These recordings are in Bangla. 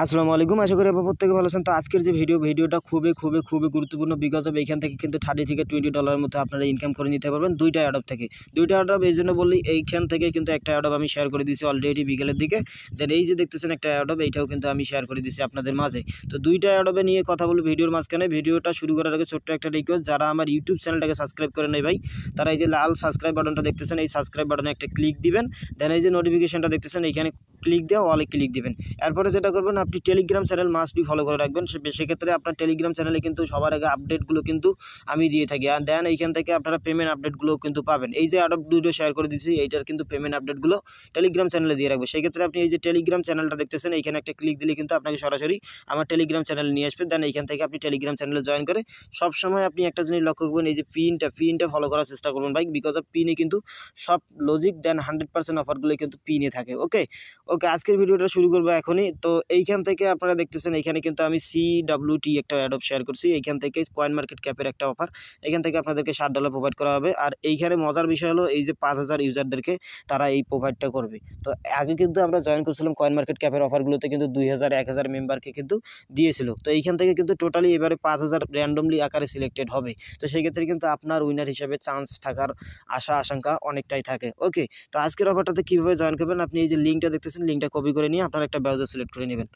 আসসালামু আলাইকুম আশা করি আপনার প্রত্যেকে ভালো আছেন তো আজকের যে ভিডিও ভিডিওটা খুবই খুবই খুবই গুরুত্বপূর্ণ বিকজ অফ এখান থেকে কিন্তু থার্টি থেকে টোয়েন্টি ডলারের মধ্যে আপনারা ইনকাম করে নিতে পারবেন দুইটা অ্যাডপ থেকে দুইটা অ্যাডপ এই জন্য বলি এইখান থেকে কিন্তু একটা অ্যাডপ আমি শেয়ার করে দিয়েছি অলরেডি বিকেলের দিকে দেন এই যে দেখতেছেন একটা অ্যাডপ এইটাও কিন্তু আমি শেয়ার করে দিয়েছি আপনাদের মাঝে তো দুইটা অ্যাডপে নিয়ে কথা বলবো ভিডিওর মাঝখানে ভিডিওটা শুরু করার আগে ছোট্ট একটা রিকোয়েস্ট যারা আমার ইউটিউব চ্যানেলটাকে সাবস্ক্রাইব করে নেই ভাই তারা এই যে লাল সাবস্ক্রাইব বাটনটা দেখতেছেন এই সাবস্ক্রাইব বাটনে একটা ক্লিক দিবেন দেন এই যে নোটিফিকেশনটা দেখতেছেন এইখানে ক্লিক দেওয়া অলে ক্লিক দিবেন এরপরে যেটা করবেন আপনি Telegram channel must be follow করে রাখবেন সেক্ষেত্রে আপনার টেলিগ্রাম চ্যানেলে কিন্তু সবার আগে আপডেটগুলো কিন্তু আমি দিয়ে থাকি আর দেন এইখান থেকে আপনারা পেমেন্ট আপডেটগুলো কিন্তু পাবেন এই যে আউট ভিডিও শেয়ার করে দিচ্ছি এইটার কিন্তু পেমেন্ট আপডেটগুলো টেলিগ্রাম চ্যানেলে দিয়ে রাখবে সেক্ষেত্রে আপনি এই যে টেলিগ্রাম চ্যানেলটা দেখতেছেন এইখানে একটা ক্লিক দিলে কিন্তু আপনাকে সরাসরি আমার টেলিগ্রাম চ্যানেল নিয়ে আসবে দেন এইখান থেকে আপনি টেলিগ্রাম চ্যানেলে জয়েন করে সবসময় আপনি একটা জিনিস লক্ষ্য করবেন এই যে পিনটা পিনটা ফলো করার চেষ্টা করবেন ভাই বিকজ অফ পিনে কিন্তু সব লজিক দেন হান্ড্রেড পার্সেন্ট অফারগুলো কিন্তু পিনে থাকে ওকে ওকে আজকের ভিডিওটা শুরু করবো এখনই তো এইখানে এইখান থেকে আপনারা দেখতেছেন এখানে কিন্তু আমি সি ডাব্লিউটি একটা অ্যাডপ শেয়ার করছি এইখান থেকে কয়েন মার্কেট ক্যাপের একটা অফার এখান থেকে আপনাদেরকে ষাট ডলার প্রোভাইড করা হবে আর এইখানে মজার বিষয় হলো এই যে পাঁচ হাজার ইউজারদেরকে তারা এই প্রোভাইডটা করবে তো আগে কিন্তু আমরা জয়েন করছিলাম কয়েন মার্কেট ক্যাপের অফারগুলোতে কিন্তু দুই হাজার এক হাজার মেম্বারকে কিন্তু দিয়েছিল তো এইখান থেকে কিন্তু টোটালি এবারে পাঁচ হাজার র্যান্ডমলি আকারে সিলেক্টেড হবে তো সেই ক্ষেত্রে কিন্তু আপনার উইনার হিসেবে চান্স থাকার আশা আশঙ্কা অনেকটাই থাকে ওকে তো আজকের অফারটাতে কীভাবে জয়েন করবেন আপনি এই যে লিঙ্কটা দেখতেছেন লিঙ্কটা কপি করে নিয়ে আপনার একটা ব্রাউজার সিলেক্ট করে নেবেন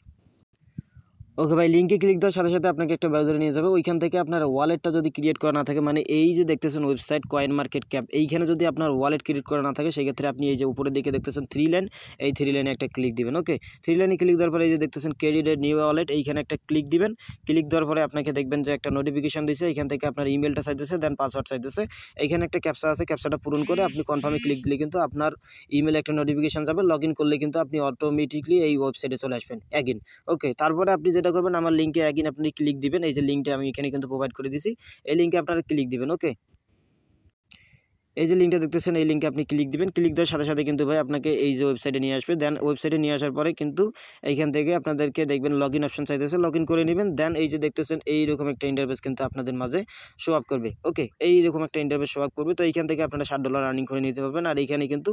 ওকে ভাই লিঙ্কে ক্লিক দেওয়ার সাথে সাথে আপনাকে একটা ব্রাউজারে নিয়ে যাবে ওইখান থেকে আপনার ওয়ালেটটা যদি ক্রিয়েট করা না থাকে মানে এই যে দেখতেছেন ওয়েবসাইট কয়েন মার্কেট ক্যাপ এইখানে যদি আপনার ওয়ালেট ক্রিয়েট করা না থাকে সেক্ষেত্রে আপনি এই যে উপরের দিকে দেখতেছেন থ্রি লাইন এই থ্রি লাইনে একটা ক্লিক দিবেন ওকে থ্রি লাইনে ক্লিক দেওয়ার পরে এই যে দেখতেছেন ক্রেডিট নিউ ওয়ালেট এইখানে একটা ক্লিক দিবেন ক্লিক দেওয়ার পরে আপনাকে দেখবেন যে একটা নোটিফিকেশন দিয়েছে এইখান থেকে আপনার ইমেলটা চাইতেছে দেন পাসওয়ার্ড চাইতেছে এইখানে একটা ক্যাপসা আছে ক্যাপসাটা পূরণ করে আপনি কনফার্মে ক্লিক দিলে কিন্তু আপনার ইমেলে একটা নোটিফিকেশন যাবে লগ করলে কিন্তু আপনি অটোমেটিকলি এই ওয়েবসাইটে চলে আসবেন অ্যাগেন ওকে তারপরে আপনি যেটা যেটা করবেন আমার লিঙ্কে একদিন আপনি ক্লিক দিবেন এই যে লিঙ্কটা আমি এখানে কিন্তু প্রোভাইড করে দিছি এই লিঙ্কে আপনারা ক্লিক দিবেন ওকে এই যে লিঙ্কটা দেখতেছেন এই লিঙ্কে আপনি ক্লিক দিবেন ক্লিক দেওয়ার সাথে সাথে কিন্তু ভাই আপনাকে এই যে ওয়েবসাইটে নিয়ে আসবে দেন ওয়েবসাইটে নিয়ে আসার পরে কিন্তু এইখান থেকে আপনাদেরকে দেখবেন লগ ইন অপশন চাইতেছে লগ ইন করে নেবেন দেন এই যে দেখতেছেন এইরকম একটা ইন্টারভেস কিন্তু আপনাদের মাঝে শো আপ করবে ওকে এইরকম একটা ইন্টারভেস শো আপ করবে তো এইখান থেকে আপনারা ষাট ডলার আর্নিং করে নিতে পারবেন আর এইখানে কিন্তু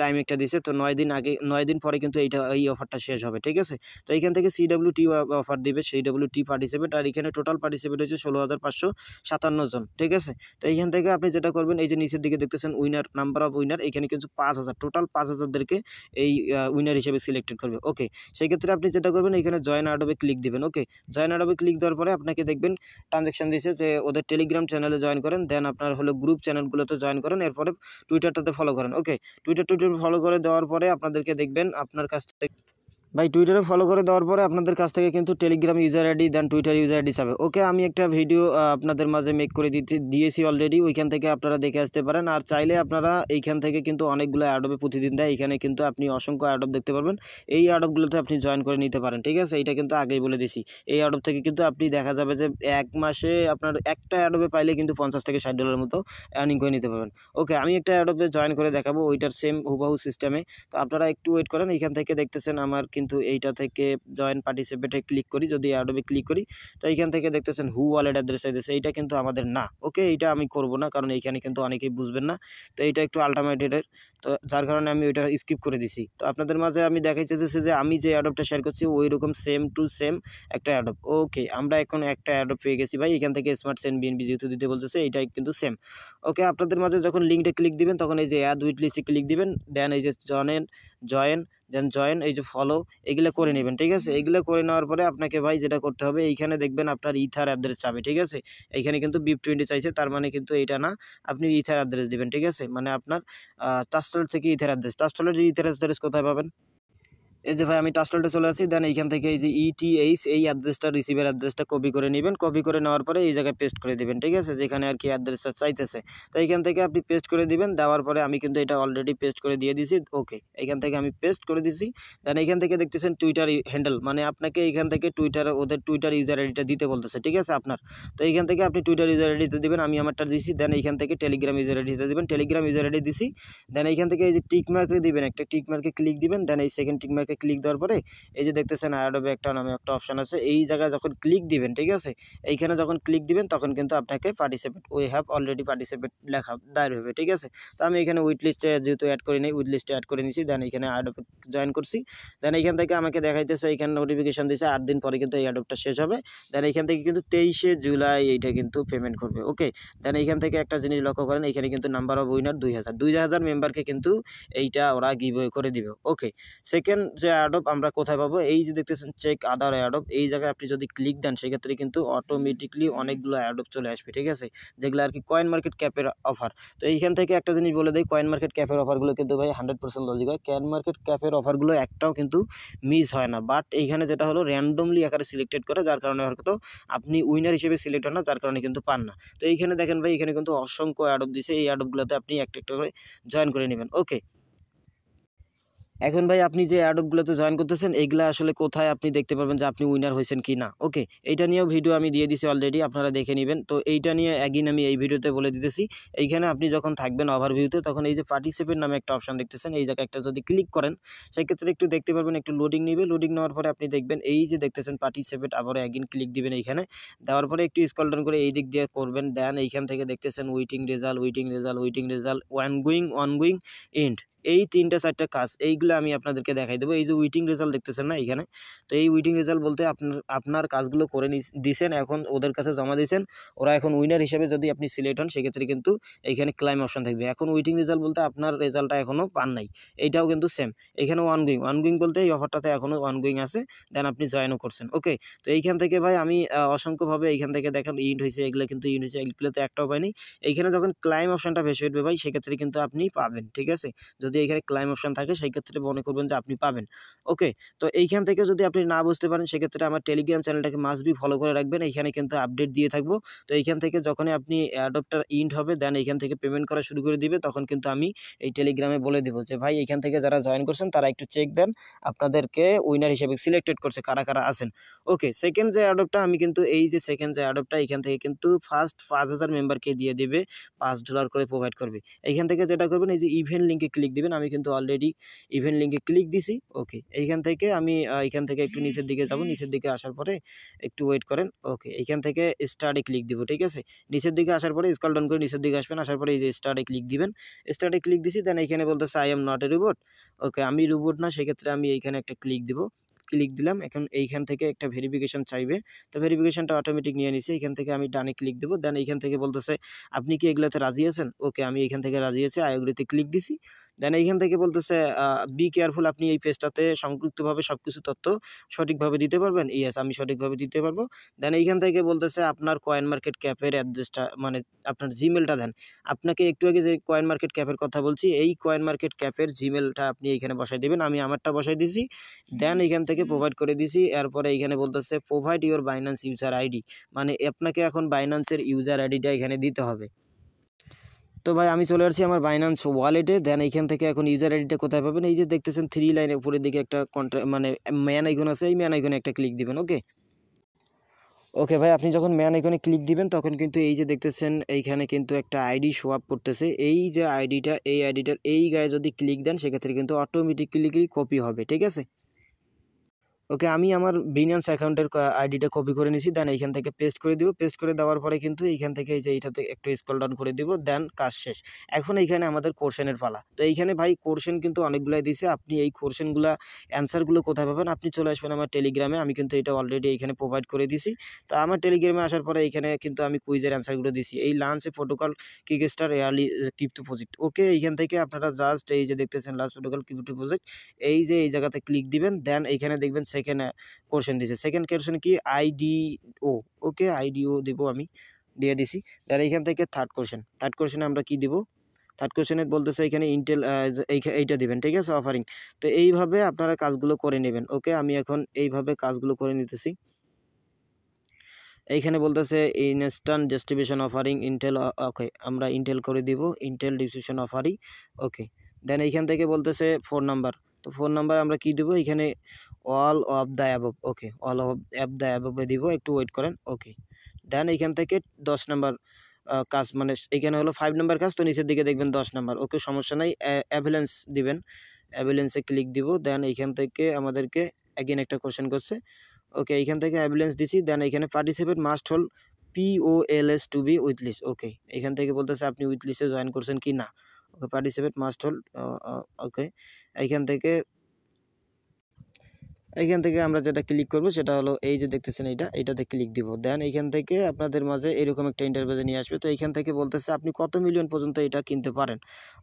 টাইম একটা দিছে তো নয় দিন আগে নয় দিন পরে কিন্তু এইটা এই অফারটা শেষ হবে ঠিক আছে তো এইখান থেকে সিডব্লিউ টি অফার দিবে সিডব্লিউ টি পার্টিসিপেট আর এখানে টোটাল পার্টিসিপেট হচ্ছে ষোলো হাজার পাঁচশো সাতান্ন জন ঠিক আছে তো এইখান থেকে আপনি যেটা করবেন এই যে নিচের দিকে এদিকে দেখতেছেন উইনার নাম্বার অফ উইনার এখানে কিন্তু পাঁচ হাজার টোটাল পাঁচ হাজারদেরকে এই উইনার হিসেবে সিলেক্টেড করবে ওকে সেই ক্ষেত্রে আপনি যেটা করবেন এখানে জয়েন আডবে ক্লিক দেবেন ওকে জয়েন আডবে ক্লিক দেওয়ার পরে আপনাকে দেখবেন ট্রানজেকশন দিয়েছে যে ওদের টেলিগ্রাম চ্যানেলে জয়েন করেন দেন আপনার হলো গ্রুপ চ্যানেলগুলোতে জয়েন করেন এরপরে টুইটারটাতে ফলো করেন ওকে টুইটার টুইটার ফলো করে দেওয়ার পরে আপনাদেরকে দেখবেন আপনার কাছ থেকে ভাই টুইটারে ফলো করে দেওয়ার পরে আপনাদের কাছ থেকে কিন্তু Telegram user ID then Twitter user ID চাবে ওকে আমি একটা ভিডিও আপনাদের মাঝে মেক করে দিতে দিয়েছি অলরেডি ওইখান থেকে আপনারা দেখে আসতে পারেন আর চাইলে আপনারা এইখান থেকে কিন্তু অনেকগুলো অ্যাডবে প্রতিদিন দেয় এখানে কিন্তু আপনি অসংখ্য অ্যাডব দেখতে পারবেন এই অ্যাডবগুলোতে আপনি জয়েন করে নিতে পারেন ঠিক আছে এটা কিন্তু আগেই বলে দিছি এই অ্যাডব থেকে কিন্তু আপনি দেখা যাবে যে এক মাসে আপনার একটা অ্যাডবে পাইলে কিন্তু পঞ্চাশ থেকে ষাট ডলার মতো আর্নিং করে নিতে পারবেন ওকে আমি একটা অ্যাডবে জয়েন করে দেখাবো ওইটার সেম হুবাহু সিস্টেমে তো আপনারা একটু ওয়েট করেন এখান থেকে দেখতেছেন আমার কিন্তু এইটা থেকে জয়েন পার্টিসিপেটে ক্লিক করি যদি অ্যাডবে ক্লিক করি তো এইখান থেকে দেখতেছেন হু ওয়ালেট অ্যাড্রেস আইতেছে এইটা কিন্তু আমাদের না ওকে এইটা আমি করব না কারণ এইখানে কিন্তু অনেকেই বুঝবেন না তো এইটা একটু আলটিমেটেডের তো যার কারণে আমি ওইটা স্কিপ করে দিছি তো আপনাদের মাঝে আমি দেখাই চাইতেছি যে আমি যে অ্যাডপটা শেয়ার করছি ওই রকম সেম টু সেম একটা অ্যাডপ ওকে আমরা এখন একটা অ্যাডপ পেয়ে গেছি ভাই এখান থেকে স্মার্ট সেন বিএনবি যেহেতু দিতে বলতেছে এইটা কিন্তু সেম ওকে আপনাদের মাঝে যখন লিঙ্কটা ক্লিক দিবেন তখন এই যে অ্যাড উইটলিস্টে ক্লিক দিবেন দেন এই যে জয়েন জয়েন দেন জয়েন এই যে ফলো এগুলো করে নেবেন ঠিক আছে এগুলো করে নেওয়ার পরে আপনাকে ভাই যেটা করতে হবে এইখানে দেখবেন আপনার ইথার অ্যাড্রেস চাবে ঠিক আছে এইখানে কিন্তু বিপ টোয়েন্টি চাইছে তার মানে কিন্তু এটা না আপনি ইথার অ্যাড্রেস দেবেন ঠিক আছে মানে আপনার তাস্তল থেকে ইথার অ্যাড্রেস তাস্তলের ইথার অ্যাড্রেস কোথায় পাবেন এই যে ভাই আমি টাস্টলটা চলে আসি দেন এইখান থেকে এই যে ইটিএইচ e এই অ্যাড্রেসটা রিসিভের অ্যাড্রেসটা কপি করে নেবেন কপি করে নেওয়ার পরে এই জায়গায় পেস্ট করে দেবেন ঠিক আছে যেখানে আর কি অ্যাড্রেসটা চাইতেছে তো এইখান থেকে আপনি পেস্ট করে দিবেন দেওয়ার পরে আমি কিন্তু এটা অলরেডি পেস্ট করে দিয়ে দিছি ওকে এইখান থেকে আমি পেস্ট করে দিছি দেন এইখান থেকে দেখতেছেন টুইটার হ্যান্ডেল মানে আপনাকে এইখান থেকে টুইটার ওদের টুইটার ইউজার আইডিটা দিতে বলতেছে ঠিক আছে আপনার তো এইখান থেকে আপনি টুইটার ইউজার আইডিতে দিবেন আমি আমারটা দিছি দেন এইখান থেকে টেলিগ্রাম ইউজার আইডিতে দিবেন টেলিগ্রাম ইউজার আইডি দিছি দেন এইখান থেকে এই যে টিকমার্কে দেবেন দিবেন একটা টিক ক্লিক দিবেন দেন এই সেকেন্ড টিক এতে ক্লিক দেওয়ার পরে এই যে দেখতেছেন অ্যাডোবে একটা নামে একটা অপশান আছে এই জায়গায় যখন ক্লিক দিবেন ঠিক আছে এইখানে যখন ক্লিক দিবেন তখন কিন্তু আপনাকে participate we have already participate লেখা দায়ের হবে ঠিক আছে তো আমি এখানে উইট লিস্টে যেহেতু অ্যাড করি নি উইট লিস্টে অ্যাড করে নিয়েছি দেন এখানে অ্যাডোপে জয়েন করছি দেন এখান থেকে আমাকে দেখাইতেছে এখানে নোটিফিকেশান দিয়েছে আট দিন পরে কিন্তু এই অ্যাডপটা শেষ হবে দেন এখান থেকে কিন্তু তেইশে জুলাই এইটা কিন্তু পেমেন্ট করবে ওকে দেন এখান থেকে একটা জিনিস লক্ষ্য করেন এখানে কিন্তু নাম্বার অফ উইনার দুই হাজার দুই হাজার মেম্বারকে কিন্তু এইটা ওরা গিভ করে দিবে ওকে সেকেন্ড যে অ্যাডপ আমরা কোথায় পাবো এই যে দেখতেছেন চেক আদার অ্যাডপ এই জায়গায় আপনি যদি ক্লিক দেন সেক্ষেত্রে কিন্তু অটোমেটিকলি অনেকগুলো অ্যাডপ চলে আসবে ঠিক আছে যেগুলো আর কি কয়েন মার্কেট ক্যাপের অফার তো এইখান থেকে একটা জিনিস বলে দিই কয়েন মার্কেট ক্যাপের অফারগুলো কিন্তু ভাই হান্ড্রেড পার্সেন্ট লজিক হয় কয়েন মার্কেট ক্যাপের অফারগুলো একটাও কিন্তু মিস হয় না বাট এইখানে যেটা হলো র্যান্ডমলি আকারে সিলেক্টেড করে যার কারণে হয়তো আপনি উইনার হিসেবে সিলেক্ট হন না যার কারণে কিন্তু পান না তো এইখানে দেখেন ভাই এখানে কিন্তু অসংখ্য অ্যাডপ দিছে এই অ্যাডপগুলোতে আপনি একটা একটা করে জয়েন করে নেবেন ওকে এখন ভাই আপনি যে অ্যাডপগুলোতে জয়েন করতেছেন এইগুলা আসলে কোথায় আপনি দেখতে পারবেন যে আপনি উইনার হয়েছেন কি না ওকে এইটা নিয়েও ভিডিও আমি দিয়ে দিছি অলরেডি আপনারা দেখে নেবেন তো এইটা নিয়ে একদিন আমি এই ভিডিওতে বলে দিতেছি এইখানে আপনি যখন থাকবেন ওভারভিউতে তখন এই যে পার্টিসিপেট নামে একটা অপশান দেখতেছেন এই জায়গায় একটা যদি ক্লিক করেন সেক্ষেত্রে একটু দেখতে পারবেন একটু লোডিং নেবে লোডিং নেওয়ার পরে আপনি দেখবেন এই যে দেখতেছেন পার্টিসিপেট আবার একদিন ক্লিক দিবেন এইখানে দেওয়ার পরে একটু স্কলডন করে এই দিক দিয়ে করবেন দেন এইখান থেকে দেখতেছেন waiting result waiting result waiting result one going one going and এই তিনটা চারটা কাজ এইগুলো আমি আপনাদেরকে দেখাই দেবো এই যে উইটিং রেজাল্ট দেখতেছেন না এখানে তো এই উইটিং রেজাল্ট বলতে আপনার আপনার কাজগুলো করে দিয়েছেন এখন ওদের কাছে জমা দিয়েছেন ওরা এখন উইনার হিসেবে যদি আপনি সিলেক্ট হন সেক্ষেত্রে কিন্তু এইখানে ক্লাইম অপশান থাকবে এখন উইটিং রেজাল্ট বলতে আপনার রেজাল্টটা এখনও পান নাই এইটাও কিন্তু সেম এখানে ওয়ান গুইং ওয়ান গুইং বলতে এই অফারটাতে এখনও ওয়ান গুইং আছে দেন আপনি জয়েনও করছেন ওকে তো এইখান থেকে ভাই আমি অসংখ্যভাবে এইখান থেকে দেখেন ইন্ট হয়েছে এগুলো কিন্তু ইন্ট হয়েছে এগুলোতে একটাও পাইনি এইখানে যখন ক্লাইম অপশানটা ভেসে উঠবে ভাই সেক্ষেত্রে কিন্তু আপনি পাবেন ঠিক আছে যদি যদি এখানে ক্লাইম অপশান থাকে সেই ক্ষেত্রে মনে করবেন যে আপনি পাবেন ওকে তো এইখান থেকে যদি আপনি না বুঝতে পারেন সেক্ষেত্রে আমার টেলিগ্রাম চ্যানেলটাকে মাস্ট বি ফলো করে রাখবেন এইখানে কিন্তু আপডেট দিয়ে থাকবো তো এইখান থেকে যখনই আপনি অ্যাডপ্টার ইন্ড হবে দেন এইখান থেকে পেমেন্ট করা শুরু করে দিবে তখন কিন্তু আমি এই টেলিগ্রামে বলে দেবো যে ভাই এখান থেকে যারা জয়েন করছেন তারা একটু চেক দেন আপনাদেরকে উইনার হিসেবে সিলেক্টেড করছে কারা কারা আছেন ওকে সেকেন্ড যে অ্যাডপ্টটা আমি কিন্তু এই যে সেকেন্ড যে অ্যাডপ্টটা এখান থেকে কিন্তু ফার্স্ট পাঁচ হাজার মেম্বারকে দিয়ে দেবে পাঁচ ডলার করে প্রোভাইড করবে এখান থেকে যেটা করবেন এই যে ইভেন্ট লিঙ্কে ক্লিক দেবে দিবেন আমি কিন্তু অলরেডি ইভেন্ট লিঙ্কে ক্লিক দিছি ওকে এইখান থেকে আমি এখান থেকে একটু নিচের দিকে যাব নিচের দিকে আসার পরে একটু ওয়েট করেন ওকে এইখান থেকে স্টার্টে ক্লিক দিব ঠিক আছে নিচের দিকে আসার পরে স্কল ডাউন করে নিচের দিকে আসবেন আসার পরে এই যে স্টার্টে ক্লিক দিবেন স্টার্টে ক্লিক দিছি দেন এখানে বলতেছে I am not a robot okay আমি রোবট না সেক্ষেত্রে আমি এইখানে একটা ক্লিক দিব ক্লিক দিলাম এখন এইখান থেকে একটা ভেরিফিকেশান চাইবে তো ভেরিফিকেশানটা অটোমেটিক নিয়ে নিছি এখান থেকে আমি ডানে ক্লিক দেবো দেন এইখান থেকে বলতেছে আপনি কি এগুলোতে রাজি আছেন ওকে আমি এখান থেকে রাজি আছি আয়োগ্রিতে ক্লিক দিছি দেন এইখান থেকে বলতেছে বি কেয়ারফুল আপনি এই পেজটাতে সংযুক্তভাবে সব কিছু তথ্য সঠিকভাবে দিতে পারবেন ইয়েস আমি সঠিকভাবে দিতে পারবো দেন এইখান থেকে বলতেছে আপনার কয়েন মার্কেট ক্যাপের অ্যাড্রেসটা মানে আপনার জিমেলটা দেন আপনাকে একটু আগে যে কয়েন মার্কেট ক্যাপের কথা বলছি এই কয়েন মার্কেট ক্যাপের জিমেলটা আপনি এইখানে বসাই দেবেন আমি আমারটা বসাই দিছি দেন এইখান থেকে প্রোভাইড করে দিছি এরপরে এইখানে বলতেছে provide your Binance user ID মানে আপনাকে এখন বাইন্যান্সের ইউজার আইডিটা এখানে দিতে হবে তো ভাই আমি চলে আসছি আমার বাইনান্স ওয়ালেটে দেন এইখান থেকে এখন ইউজার আইডিটা কোথায় পাবেন এই যে দেখতেছেন থ্রি লাইনের উপরের দিকে একটা কন্ট্রাক্ট মানে ম্যান আইকন আছে এই ম্যান আইকনে একটা ক্লিক দিবেন ওকে ওকে ভাই আপনি যখন ম্যান আইকনে ক্লিক দিবেন তখন কিন্তু এই যে দেখতেছেন এইখানে কিন্তু একটা আইডি শো আপ করতেছে এই যে আইডিটা এই আইডিটার এই গায়ে যদি ক্লিক দেন সেক্ষেত্রে কিন্তু অটোমেটিক্যালি কপি হবে ঠিক আছে ওকে আমি আমার বিনিয়ান্স অ্যাকাউন্টের আইডিটা কপি করে নিয়েছি দেন এইখান থেকে পেস্ট করে দিব পেস্ট করে দেওয়ার পরে কিন্তু এইখান থেকে এই যে এইটাতে একটু স্কল ডাউন করে দিব দেন কাজ শেষ এখন এইখানে আমাদের কোর্শনের পালা তো এইখানে ভাই কোর্শন কিন্তু অনেকগুলাই দিছে আপনি এই কোর্শনগুলো অ্যান্সারগুলো কোথায় পাবেন আপনি চলে আসবেন আমার টেলিগ্রামে আমি কিন্তু এটা অলরেডি এইখানে প্রোভাইড করে দিছি তো আমার টেলিগ্রামে আসার পরে এইখানে কিন্তু আমি কুইজের অ্যান্সারগুলো দিছি এই লাঞ্চে protocol star early crypto project okay এইখান থেকে আপনারা জাস্ট এই যে দেখতেছেন লাস্ট প্রোটোকল ক্রিপ্টো প্রজেক্ট এই যে এই জায়গাতে ক্লিক দিবেন দেন এইখানে দেখবেন সেকেন্ড কোয়েশন uh, দিছে সেকেন্ড কোয়েশন কি আইডিও ওকে আইডিও দেব আমি দিয়ে দিছি তাহলে এখান থেকে থার্ড কোয়েশন থার্ড কোয়েশনে আমরা কি দেবো থার্ড কোশ্চেনে বলতেছে এখানে ইন্টেল এইটা দিবেন ঠিক আছে অফারিং তো এইভাবে আপনারা কাজগুলো করে নেবেন ওকে আমি এখন এইভাবে কাজগুলো করে নিতেছি এইখানে বলতেছে instant distribution offering Intel okay আমরা ইন্টেল করে দিব Intel distribution offering okay then এইখান থেকে বলতেছে ফোন নাম্বার তো ফোন নাম্বার আমরা কি দেবো এখানে all of the above okay all of of the অ্যাবভে দিব একটু ওয়েট করেন ওকে দেন এখান থেকে দশ নাম্বার কাজ মানে এখানে হলো ফাইভ নাম্বার কাজ তো নিচের দিকে দেখবেন দশ নাম্বার ওকে সমস্যা নাই অ্যাভেলেন্স দিবেন অ্যাভেলেন্সে ক্লিক দিব দেন এখান থেকে আমাদেরকে একদিন একটা কোয়েশ্চেন করছে ওকে এখান থেকে অ্যাভেলেন্স দিছি দেন এখানে পার্টিসিপেট মাস্ট হল POLS to be whitelist okay এখান থেকে বলতেছে আপনি উইথ লিস্টে জয়েন করছেন কি না ওকে পার্টিসিপেট মাস্ট হল ওকে এখান থেকে এখান থেকে আমরা যেটা ক্লিক করব সেটা হলো এই যে দেখতেছেন এটা এটাতে ক্লিক দিব দেন এখান থেকে আপনাদের মাঝে এরকম একটা ইন্টারভেজে নিয়ে আসবে তো এখান থেকে বলতেছে আপনি কত মিলিয়ন পর্যন্ত এটা কিনতে পারেন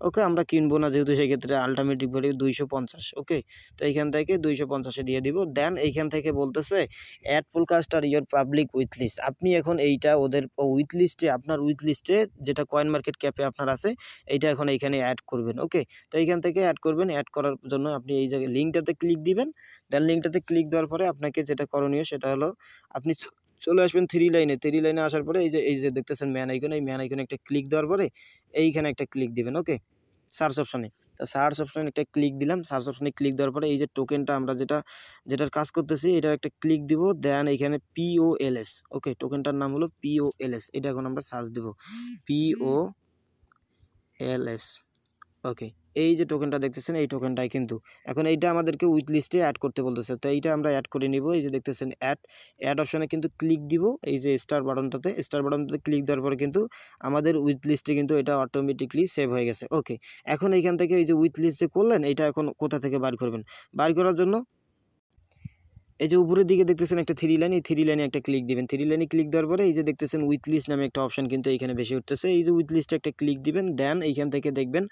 ওকে আমরা কিনবো না যেহেতু সেক্ষেত্রে আলটিমেটিক ভ্যালু দুইশো পঞ্চাশ ওকে তো এখান থেকে দুইশো পঞ্চাশে দিয়ে দিব দেন এইখান থেকে বলতেছে অ্যাড ফুলকাস্ট আর ইয়োর পাবলিক উইথ লিস্ট আপনি এখন এইটা ওদের উইথ লিস্টে আপনার উইথ লিস্টে যেটা কয়েন মার্কেট ক্যাপে আপনার আছে এইটা এখন এইখানে অ্যাড করবেন ওকে তো এইখান থেকে অ্যাড করবেন অ্যাড করার জন্য আপনি এই জায়গায় লিঙ্কটাতে ক্লিক দিবেন দেন লিঙ্কটাতে ক্লিক দেওয়ার পরে আপনাকে যেটা করণীয় সেটা হলো আপনি চলে আসবেন থ্রি লাইনে থ্রি লাইনে আসার পরে এই যে এই যে দেখতেছেন ম্যান আইকন এই ম্যান আইকনে একটা ক্লিক দেওয়ার পরে এইখানে একটা ক্লিক দিবেন ওকে সার্চ অপশানে তা সার্চ অপশানে একটা ক্লিক দিলাম সার্চ অপশানে ক্লিক দেওয়ার পরে এই যে টোকেনটা আমরা যেটা যেটার কাজ করতেছি এটার একটা ক্লিক দিব দেন এখানে পিওএলএস ওকে টোকেনটার নাম হলো পিওএলএস এটা এখন আমরা সার্চ দিব পিও এল এস ওকে এই যে টোকেনটা দেখতেছেন এই টোকেনটাই কিন্তু এখন এইটা আমাদেরকে উইথ লিস্টে অ্যাড করতে বলতেছে তো এইটা আমরা অ্যাড করে নিব এই যে দেখতেছেন অ্যাড অ্যাড অপশানে কিন্তু ক্লিক দিব এই যে স্টার বাটনটাতে স্টার বাটনটাতে ক্লিক দেওয়ার পরে কিন্তু আমাদের উইথ লিস্টে কিন্তু এটা অটোমেটিকলি সেভ হয়ে গেছে ওকে এখন এইখান থেকে এই যে উইথ লিস্টে করলেন এটা এখন কোথা থেকে বার করবেন বার করার জন্য এই যে উপরের দিকে দেখতেছেন একটা থ্রি লাইন এই থ্রি লাইনে একটা ক্লিক দিবেন থ্রি লাইনে ক্লিক দেওয়ার পরে এই যে দেখতেছেন উইথ লিস্ট নামে একটা অপশান কিন্তু এইখানে বেশি উঠতেছে এই যে উইথ লিস্টে একটা ক্লিক দিবেন দেন এইখান থেকে দেখবেন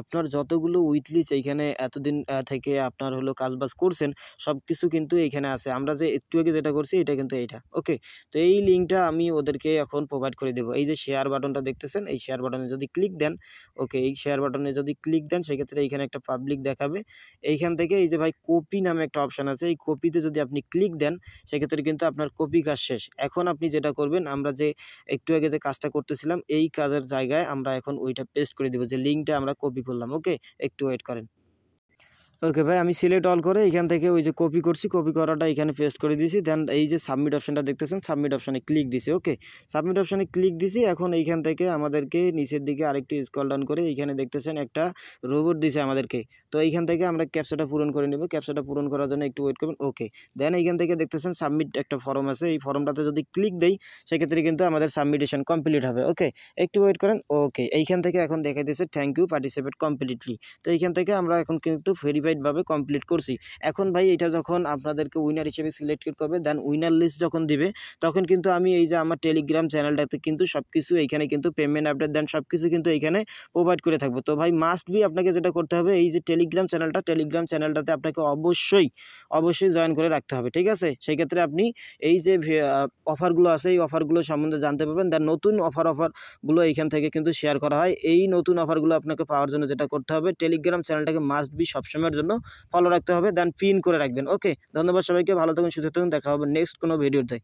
আপনার যতগুলো উইথ লিস্ট এইখানে এতদিন থেকে আপনার হলো কাজবাজ করছেন সব কিছু কিন্তু এইখানে আছে আমরা যে একটু আগে যেটা করছি এটা কিন্তু এইটা ওকে তো এই লিঙ্কটা আমি ওদেরকে এখন প্রোভাইড করে দেবো এই যে শেয়ার বাটনটা দেখতেছেন এই শেয়ার বাটনে যদি ক্লিক দেন ওকে এই শেয়ার বাটনে যদি ক্লিক দেন সেক্ষেত্রে এইখানে একটা পাবলিক দেখাবে এইখান থেকে এই যে ভাই কপি নামে একটা অপশান আছে এই কপিতে যদি আপনি আপনি ক্লিক দেন সেক্ষেত্রে কিন্তু আপনার কপি কাজ শেষ এখন আপনি যেটা করবেন আমরা যে একটু আগে যে কাজটা করতেছিলাম এই কাজের জায়গায় আমরা এখন ওইটা পেস্ট করে দেবো যে লিঙ্কটা আমরা কপি করলাম ওকে একটু ওয়েট করেন ওকে ভাই আমি সিলেক্ট অল করে এখান থেকে ওই যে কপি করছি কপি করাটা এখানে পেস্ট করে দিয়েছি দেন এই যে সাবমিট অপশানটা দেখতেছেন সাবমিট অপশানে ক্লিক দিছি ওকে সাবমিট অপশানে ক্লিক দিছি এখন এইখান থেকে আমাদেরকে নিচের দিকে আরেকটি স্কল ডাউন করে এইখানে দেখতেছেন একটা রোবট দিছে আমাদেরকে তো এইখান থেকে আমরা ক্যাপসাটা পূরণ করে নেবো ক্যাপসাটা পূরণ করার জন্য একটু ওয়েট করবেন ওকে দেন এইখান থেকে দেখতেছেন সাবমিট একটা ফর্ম আছে এই ফর্মটাতে যদি ক্লিক দেই সেক্ষেত্রে কিন্তু আমাদের সাবমিটেশন কমপ্লিট হবে ওকে একটু ওয়েট করেন ওকে এইখান থেকে এখন দেখা দিয়েছে থ্যাংক ইউ পার্টিসিপেট কমপ্লিটলি তো এইখান থেকে আমরা এখন কিন্তু ভেরিফাই সার্টিফাইডভাবে কমপ্লিট করছি এখন ভাই এটা যখন আপনাদেরকে উইনার হিসেবে সিলেক্টেড করবে দেন উইনার লিস্ট যখন দিবে তখন কিন্তু আমি এই যে আমার টেলিগ্রাম চ্যানেলটাতে কিন্তু সব কিছু এইখানে কিন্তু পেমেন্ট আপডেট দেন সব কিছু কিন্তু এইখানে প্রোভাইড করে থাকবো তো ভাই মাস্ট বি আপনাকে যেটা করতে হবে এই যে টেলিগ্রাম চ্যানেলটা টেলিগ্রাম চ্যানেলটাতে আপনাকে অবশ্যই অবশ্যই জয়েন করে রাখতে হবে ঠিক আছে সেই ক্ষেত্রে আপনি এই যে অফারগুলো আছে এই অফারগুলো সম্বন্ধে জানতে পারবেন দেন নতুন অফার অফারগুলো এইখান থেকে কিন্তু শেয়ার করা হয় এই নতুন অফারগুলো আপনাকে পাওয়ার জন্য যেটা করতে হবে টেলিগ্রাম চ্যানেলটাকে মাস্ট বি সবসময়ের জন্য জন্য ফলো রাখতে হবে দেন পিন করে রাখবেন ওকে ধন্যবাদ সবাইকে ভালো থাকুন সুস্থ থাকুন দেখা হবে নেক্সট কোনো ভিডিওতে